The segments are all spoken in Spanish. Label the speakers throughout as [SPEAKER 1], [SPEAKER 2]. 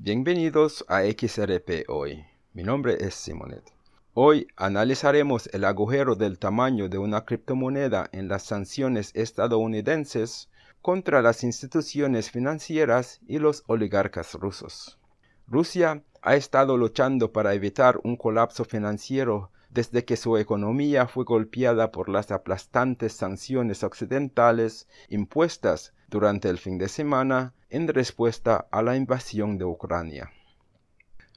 [SPEAKER 1] Bienvenidos a XRP Hoy. Mi nombre es Simonet. Hoy analizaremos el agujero del tamaño de una criptomoneda en las sanciones estadounidenses contra las instituciones financieras y los oligarcas rusos. Rusia ha estado luchando para evitar un colapso financiero desde que su economía fue golpeada por las aplastantes sanciones occidentales impuestas durante el fin de semana en respuesta a la invasión de Ucrania.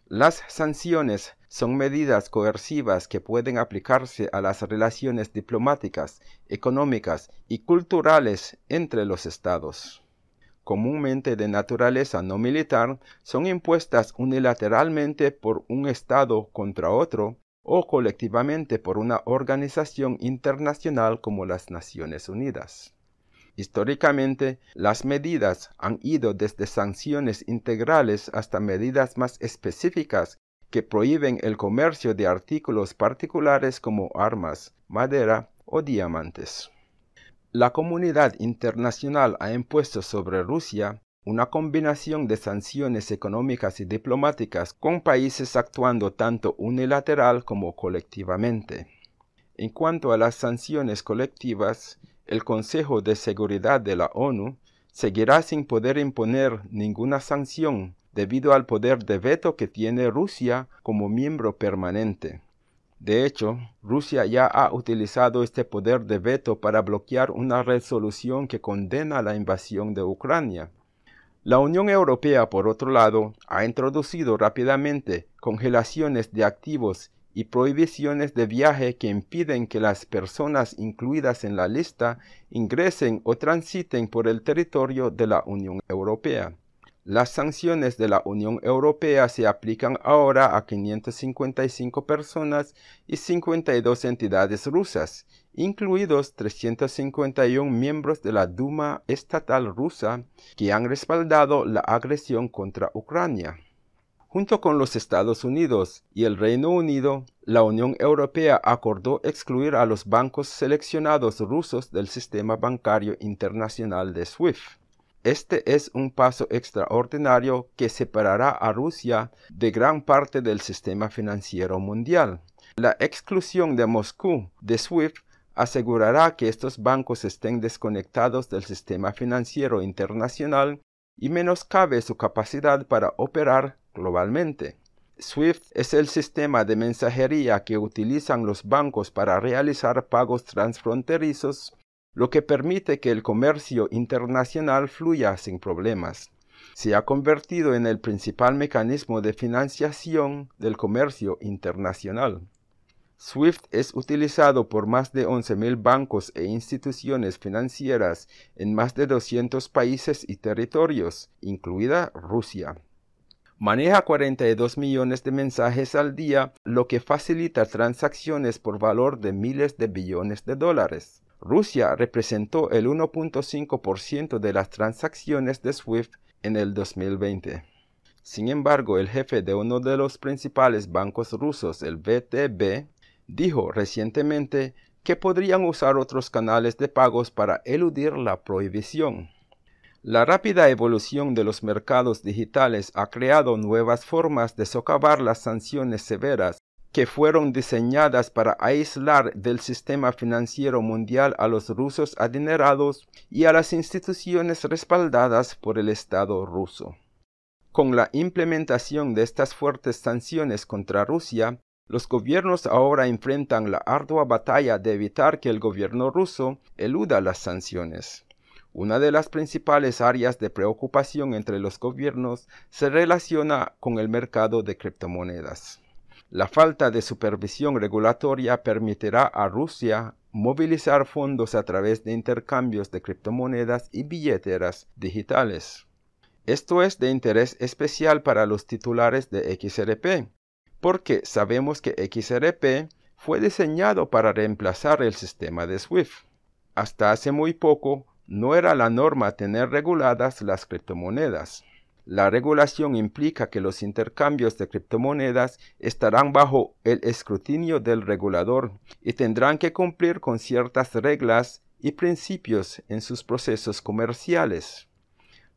[SPEAKER 1] Las sanciones son medidas coercivas que pueden aplicarse a las relaciones diplomáticas, económicas y culturales entre los estados. Comúnmente de naturaleza no militar, son impuestas unilateralmente por un estado contra otro o colectivamente por una organización internacional como las Naciones Unidas. Históricamente, las medidas han ido desde sanciones integrales hasta medidas más específicas que prohíben el comercio de artículos particulares como armas, madera o diamantes. La comunidad internacional ha impuesto sobre Rusia una combinación de sanciones económicas y diplomáticas con países actuando tanto unilateral como colectivamente. En cuanto a las sanciones colectivas, el Consejo de Seguridad de la ONU seguirá sin poder imponer ninguna sanción debido al poder de veto que tiene Rusia como miembro permanente. De hecho, Rusia ya ha utilizado este poder de veto para bloquear una resolución que condena la invasión de Ucrania. La Unión Europea, por otro lado, ha introducido rápidamente congelaciones de activos y prohibiciones de viaje que impiden que las personas incluidas en la lista ingresen o transiten por el territorio de la Unión Europea. Las sanciones de la Unión Europea se aplican ahora a 555 personas y 52 entidades rusas, incluidos 351 miembros de la Duma estatal rusa que han respaldado la agresión contra Ucrania junto con los Estados Unidos y el Reino Unido, la Unión Europea acordó excluir a los bancos seleccionados rusos del sistema bancario internacional de SWIFT. Este es un paso extraordinario que separará a Rusia de gran parte del sistema financiero mundial. La exclusión de Moscú de SWIFT asegurará que estos bancos estén desconectados del sistema financiero internacional y menoscabe su capacidad para operar globalmente. SWIFT es el sistema de mensajería que utilizan los bancos para realizar pagos transfronterizos, lo que permite que el comercio internacional fluya sin problemas. Se ha convertido en el principal mecanismo de financiación del comercio internacional. SWIFT es utilizado por más de 11.000 bancos e instituciones financieras en más de 200 países y territorios, incluida Rusia. Maneja 42 millones de mensajes al día, lo que facilita transacciones por valor de miles de billones de dólares. Rusia representó el 1.5% de las transacciones de SWIFT en el 2020. Sin embargo, el jefe de uno de los principales bancos rusos, el VTB, dijo recientemente que podrían usar otros canales de pagos para eludir la prohibición. La rápida evolución de los mercados digitales ha creado nuevas formas de socavar las sanciones severas que fueron diseñadas para aislar del sistema financiero mundial a los rusos adinerados y a las instituciones respaldadas por el Estado ruso. Con la implementación de estas fuertes sanciones contra Rusia, los gobiernos ahora enfrentan la ardua batalla de evitar que el gobierno ruso eluda las sanciones. Una de las principales áreas de preocupación entre los gobiernos se relaciona con el mercado de criptomonedas. La falta de supervisión regulatoria permitirá a Rusia movilizar fondos a través de intercambios de criptomonedas y billeteras digitales. Esto es de interés especial para los titulares de XRP, porque sabemos que XRP fue diseñado para reemplazar el sistema de SWIFT. Hasta hace muy poco, no era la norma tener reguladas las criptomonedas. La regulación implica que los intercambios de criptomonedas estarán bajo el escrutinio del regulador y tendrán que cumplir con ciertas reglas y principios en sus procesos comerciales.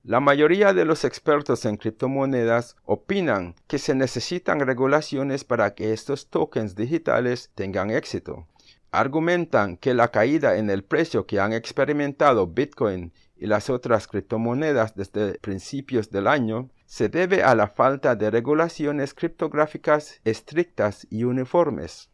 [SPEAKER 1] La mayoría de los expertos en criptomonedas opinan que se necesitan regulaciones para que estos tokens digitales tengan éxito argumentan que la caída en el precio que han experimentado Bitcoin y las otras criptomonedas desde principios del año se debe a la falta de regulaciones criptográficas estrictas y uniformes.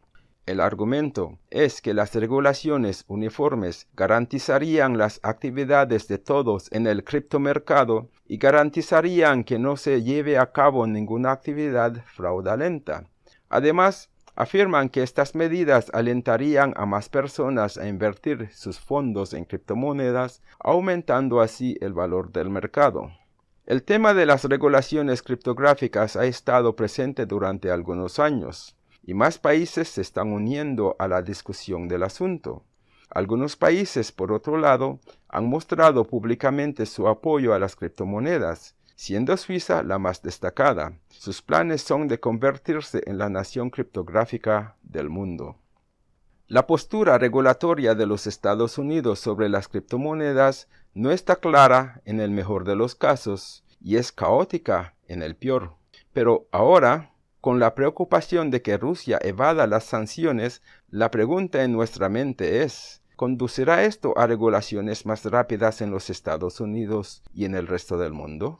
[SPEAKER 1] El argumento es que las regulaciones uniformes garantizarían las actividades de todos en el criptomercado y garantizarían que no se lleve a cabo ninguna actividad fraudulenta. Además, afirman que estas medidas alentarían a más personas a invertir sus fondos en criptomonedas, aumentando así el valor del mercado. El tema de las regulaciones criptográficas ha estado presente durante algunos años, y más países se están uniendo a la discusión del asunto. Algunos países, por otro lado, han mostrado públicamente su apoyo a las criptomonedas, siendo Suiza la más destacada. Sus planes son de convertirse en la nación criptográfica del mundo. La postura regulatoria de los Estados Unidos sobre las criptomonedas no está clara en el mejor de los casos y es caótica en el peor. Pero ahora, con la preocupación de que Rusia evada las sanciones, la pregunta en nuestra mente es, ¿conducirá esto a regulaciones más rápidas en los Estados Unidos y en el resto del mundo?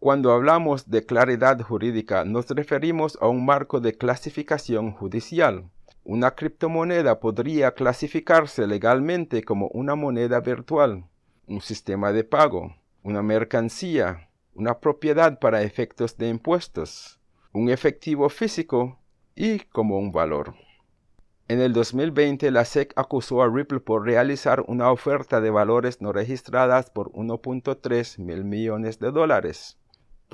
[SPEAKER 1] Cuando hablamos de claridad jurídica nos referimos a un marco de clasificación judicial. Una criptomoneda podría clasificarse legalmente como una moneda virtual, un sistema de pago, una mercancía, una propiedad para efectos de impuestos, un efectivo físico y como un valor. En el 2020, la SEC acusó a Ripple por realizar una oferta de valores no registradas por 1.3 mil millones de dólares.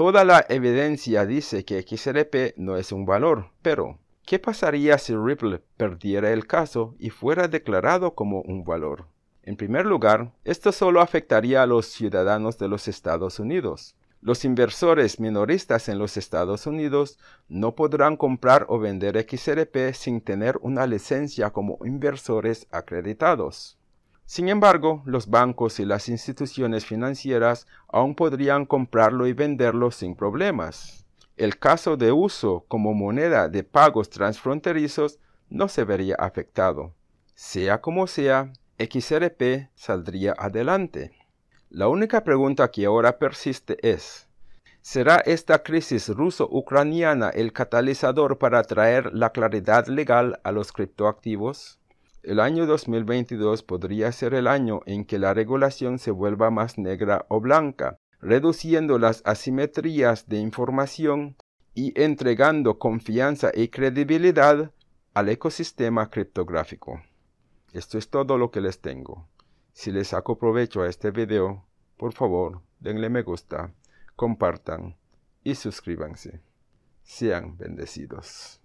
[SPEAKER 1] Toda la evidencia dice que XRP no es un valor, pero ¿qué pasaría si Ripple perdiera el caso y fuera declarado como un valor? En primer lugar, esto solo afectaría a los ciudadanos de los Estados Unidos. Los inversores minoristas en los Estados Unidos no podrán comprar o vender XRP sin tener una licencia como inversores acreditados. Sin embargo, los bancos y las instituciones financieras aún podrían comprarlo y venderlo sin problemas. El caso de uso como moneda de pagos transfronterizos no se vería afectado. Sea como sea, XRP saldría adelante. La única pregunta que ahora persiste es, ¿será esta crisis ruso-ucraniana el catalizador para traer la claridad legal a los criptoactivos? el año 2022 podría ser el año en que la regulación se vuelva más negra o blanca, reduciendo las asimetrías de información y entregando confianza y credibilidad al ecosistema criptográfico. Esto es todo lo que les tengo. Si les saco provecho a este video, por favor denle me gusta, compartan y suscríbanse. Sean bendecidos.